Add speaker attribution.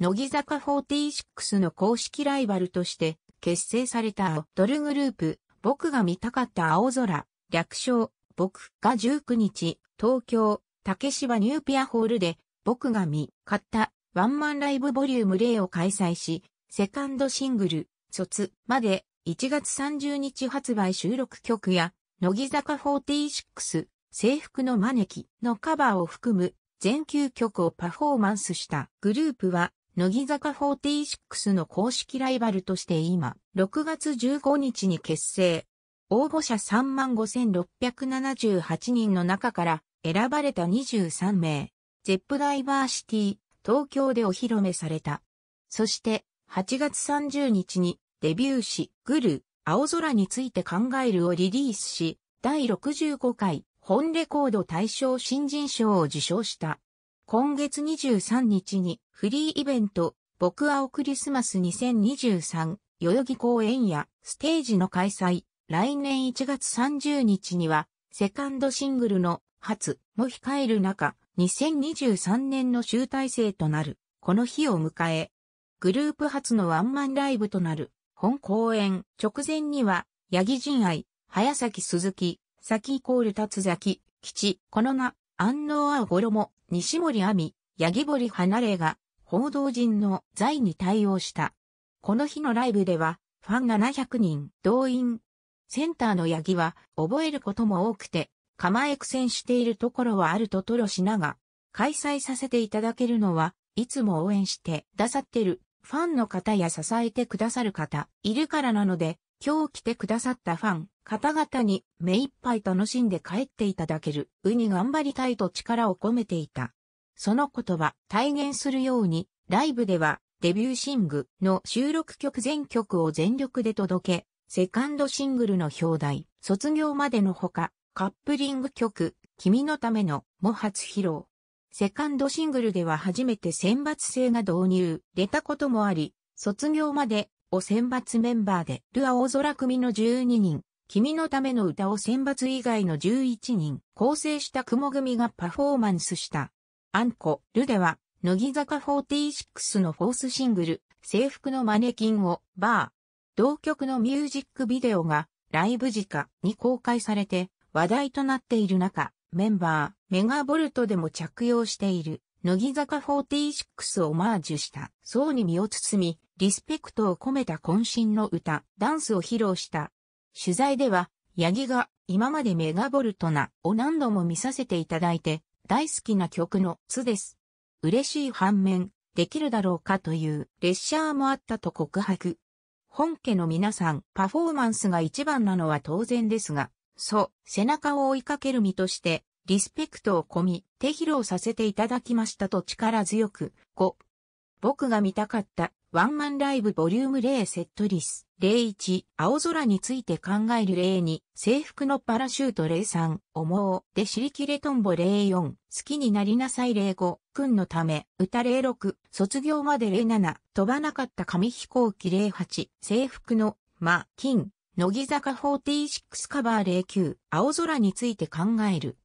Speaker 1: 乃木坂46の公式ライバルとして結成されたアドルグループ、僕が見たかった青空、略称、僕が19日、東京、竹芝ニューピアホールで、僕が見、買った、ワンマンライブボリューム0を開催し、セカンドシングル、卒まで1月30日発売収録曲や、乃木坂46、制服の招きのカバーを含む全9曲をパフォーマンスしたグループは乃木坂46の公式ライバルとして今、6月15日に結成。応募者35,678人の中から選ばれた23名、ゼップダイバーシティ、東京でお披露目された。そして、8月30日にデビューし、グル、青空について考えるをリリースし、第65回本レコード大賞新人賞を受賞した。今月23日にフリーイベント、僕青クリスマス2023代々木公演やステージの開催、来年1月30日にはセカンドシングルの初も控える中、2023年の集大成となる、この日を迎え、グループ初のワンマンライブとなる、本公演直前には、八木仁愛、早崎鈴木、先イコール達崎、吉、この名、安納ろも、西森亜美、八木堀離れが、報道陣の罪に対応した。この日のライブでは、ファン700人、動員。センターの八木は、覚えることも多くて、構え苦戦しているところはあると吐露しなが、開催させていただけるのは、いつも応援してくださってる、ファンの方や支えてくださる方、いるからなので、今日来てくださったファン、方々に目一杯楽しんで帰っていただける、うに頑張りたいと力を込めていた。その言葉、体現するように、ライブでは、デビューシングの収録曲全曲を全力で届け、セカンドシングルの表題、卒業までのほか、カップリング曲、君のための、も初披露。セカンドシングルでは初めて選抜制が導入、出たこともあり、卒業までを選抜メンバーで、ルア大空組の12人、君のための歌を選抜以外の11人構成した雲組がパフォーマンスした。アンコ、ルでは、乃木坂46のフォースシングル、制服のマネキンを、バー、同曲のミュージックビデオが、ライブ時間に公開されて、話題となっている中、メンバー、メガボルトでも着用している、乃木坂46をマージュした、層に身を包み、リスペクトを込めた渾身の歌、ダンスを披露した取材では、八木が今までメガボルトなを何度も見させていただいて、大好きな曲のつです。嬉しい反面、できるだろうかという列車もあったと告白。本家の皆さん、パフォーマンスが一番なのは当然ですが、そう、背中を追いかける身として、リスペクトを込み、手披露させていただきましたと力強く、5、僕が見たかったワンマンライブボリューム0セットリス。01、青空について考える02、制服のパラシュート03、思う、でしりきれとんぼ04、好きになりなさい05、君のため、歌06、卒業まで07、飛ばなかった紙飛行機08、制服の、ま、金、乃木坂46カバー09、青空について考える。